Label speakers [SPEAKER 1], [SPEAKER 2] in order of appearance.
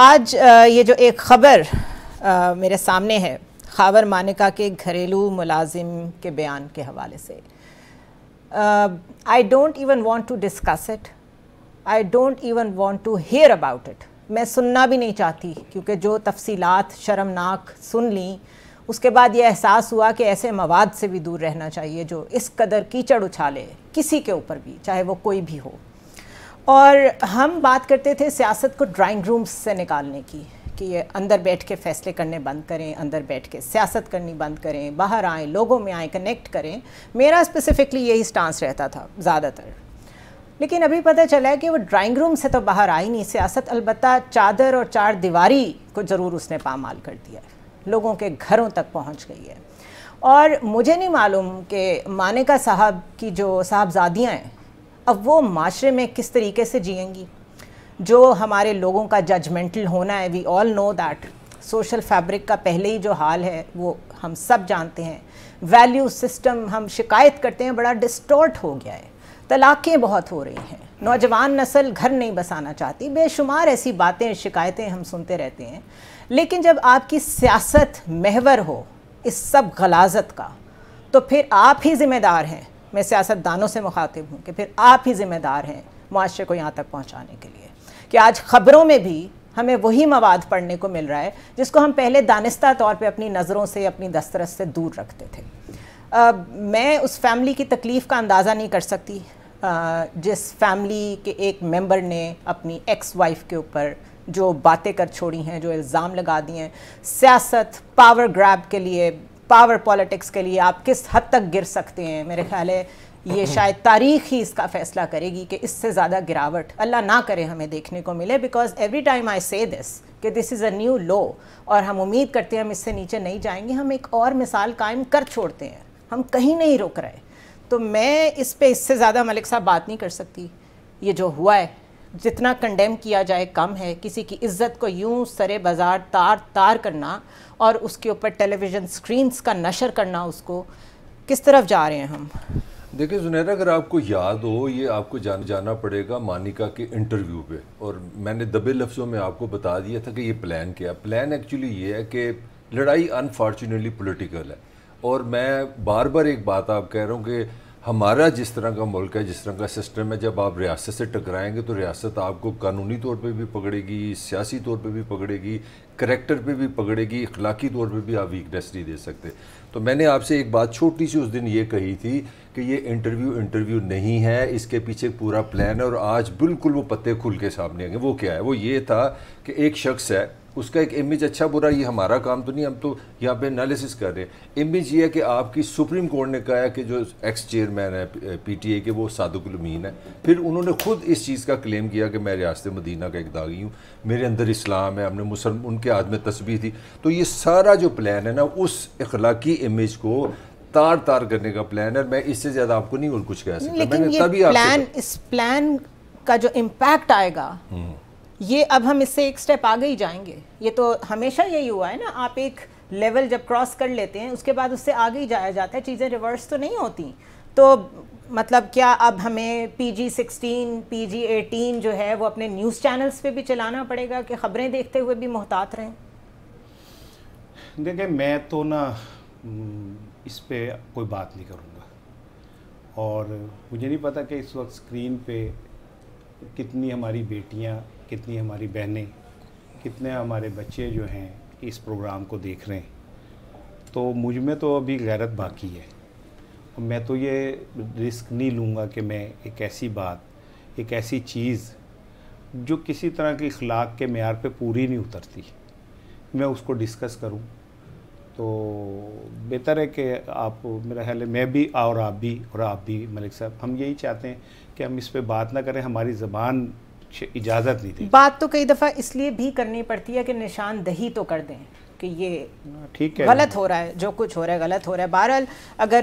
[SPEAKER 1] आज ये जो एक ख़बर मेरे सामने है खावर मानिका के घरेलू मुलाजिम के बयान के हवाले से I don't even want to discuss it I don't even want to hear about it मैं सुनना भी नहीं चाहती क्योंकि जो तफसीलात शर्मनाक सुन ली उसके बाद ये एहसास हुआ कि ऐसे मवाद से भी दूर रहना चाहिए जो इस कदर कीचड़ उछाले किसी के ऊपर भी चाहे वो कोई भी हो और हम बात करते थे सियासत को ड्राइंग रूम से निकालने की कि ये अंदर बैठ के फैसले करने बंद करें अंदर बैठ के सियासत करनी बंद करें बाहर आएँ लोगों में आएँ कनेक्ट करें मेरा स्पेसिफिकली यही स्टांस रहता था ज़्यादातर लेकिन अभी पता चला है कि वो ड्राइंग रूम से तो बाहर आई नहीं सियासत अलबत् चादर और चार दीवारी को ज़रूर उसने पामाल कर दिया लोगों के घरों तक पहुँच गई है और मुझे नहीं मालूम कि मानिका साहब की जो साहबजादियाँ हैं अब वो माशरे में किस तरीके से जियेंगी जो हमारे लोगों का जजमेंटल होना है we all know that social fabric का पहले ही जो हाल है वो हम सब जानते हैं वैल्यू सिस्टम हम शिकायत करते हैं बड़ा डिस्टॉर्ट हो गया है तलाक़ें बहुत हो रही हैं नौजवान नस्ल घर नहीं बसाना चाहती बेशुमार ऐसी बातें शिकायतें हम सुनते रहते हैं लेकिन जब आपकी सियासत महवर हो इस सब गलाजत का तो फिर आप ही ज़िम्मेदार हैं मैं सियासतदानों से मुखातिब हूँ कि फिर आप ही ज़िम्मेदार हैं मुआरे को यहाँ तक पहुँचाने के लिए कि आज ख़बरों में भी हमें वही मवाद पढ़ने को मिल रहा है जिसको हम पहले दानिस्ता तौर पे अपनी नज़रों से अपनी दस्तरस से दूर रखते थे आ, मैं उस फैमिली की तकलीफ़ का अंदाज़ा नहीं कर सकती आ, जिस फैमिली के एक मेंबर ने अपनी एक्स वाइफ के ऊपर जो बातें कर छोड़ी हैं जो इल्ज़ाम लगा दिए हैं सियासत पावर ग्रैब के लिए पावर पॉलिटिक्स के लिए आप किस हद तक गिर सकते हैं मेरे ख्याल है ये शायद तारीख ही इसका फैसला करेगी कि इससे ज़्यादा गिरावट अल्लाह ना करे हमें देखने को मिले because every time I say this कि this is a new law और हम उम्मीद करते हैं हम इससे नीचे नहीं जाएंगे हम एक और मिसाल कायम कर छोड़ते हैं हम कहीं नहीं रुक रहे तो मैं इस पर इससे ज़्यादा मलिक साहब बात नहीं कर सकती ये जो हुआ है जितना कंडेम किया जाए कम है किसी की इज्जत को यूं सरे बाजार तार तार करना और उसके ऊपर टेलीविज़न स्क्रीन्स का नशर करना उसको किस तरफ जा रहे हैं हम
[SPEAKER 2] देखिए जुनेरा अगर आपको याद हो ये आपको जान जाना पड़ेगा मानिका के इंटरव्यू पे और मैंने दबे लफ्ज़ों में आपको बता दिया था कि ये प्लान क्या प्लान एक्चुअली ये है कि लड़ाई अनफॉर्चुनेटली पॉलिटिकल है और मैं बार बार एक बात आप कह रहा हूँ कि हमारा जिस तरह का मुल्क है जिस तरह का सिस्टम है जब आप रियासत से टकराएंगे तो रियासत आपको कानूनी तौर पे भी पकड़ेगी सियासी तौर पे भी पकड़ेगी करेक्टर पे भी पकड़ेगी अखलाकी तौर पे भी आप वीकनेस नहीं दे सकते तो मैंने आपसे एक बात छोटी सी उस दिन ये कही थी कि ये इंटरव्यू इंटरव्यू नहीं है इसके पीछे पूरा प्लान है और आज बिल्कुल वो पत्ते खुल के सामने आएंगे वो क्या है वो ये था कि एक शख्स है उसका एक इमेज अच्छा बुरा ये हमारा काम तो नहीं हम तो यहाँ पे एनालिसिस कर रहे हैं इमेज ये है कि आपकी सुप्रीम कोर्ट ने कहा कि जो एक्स चेयरमैन है पीटीए के वो सादुकुल मीन है फिर उन्होंने खुद इस चीज़ का क्लेम किया कि मैं रियासत मदीना का एक दागी हूँ मेरे अंदर इस्लाम है हमने मुसलम उनके हाथ में तस्वीर थी तो ये सारा जो प्लान है ना उस अखलाकी इमेज को तार तार करने का प्लान है मैं इससे ज़्यादा आपको नहीं और कुछ कह सकता मैंने तभी प्लान
[SPEAKER 1] इस प्लान का जो इम्पैक्ट आएगा हम्म। ये अब हम इससे एक स्टेप आगे ही जाएंगे ये तो हमेशा यही हुआ है ना आप एक लेवल जब क्रॉस कर लेते हैं उसके बाद उससे आगे ही जाया जाता है चीज़ें रिवर्स तो नहीं होती तो मतलब क्या अब हमें P G sixteen P G eighteen जो है वो अपने न्यूज़ चैनल्स पे भी चलाना पड़ेगा कि ख़बरें देखते हुए भी मोहतात रहें
[SPEAKER 3] देखिए मैं तो ना हम्म, इस पर कोई बात नहीं करूँगा और मुझे नहीं पता कि इस वक्त स्क्रीन पे कितनी हमारी बेटियाँ कितनी हमारी बहनें कितने हमारे बच्चे जो हैं इस प्रोग्राम को देख रहे हैं तो मुझ में तो अभी गैरत बाकी है मैं तो ये रिस्क नहीं लूँगा कि मैं एक ऐसी बात एक ऐसी चीज़ जो किसी तरह की अखलाक के मैार पे पूरी नहीं उतरती मैं उसको डिस्कस करूँ तो बेहतर है कि आप मेरा ख्याल है मैं भी और आप भी और आप भी मलिक साहब हम यही चाहते हैं कि हम इस पर बात ना करें हमारी ज़बान इजाज़त नहीं दी
[SPEAKER 1] बात तो कई दफ़ा इसलिए भी करनी पड़ती है कि निशानदही तो कर दें कि ये ठीक है गलत हो रहा है जो कुछ हो रहा है गलत हो रहा है बहरहाल अगर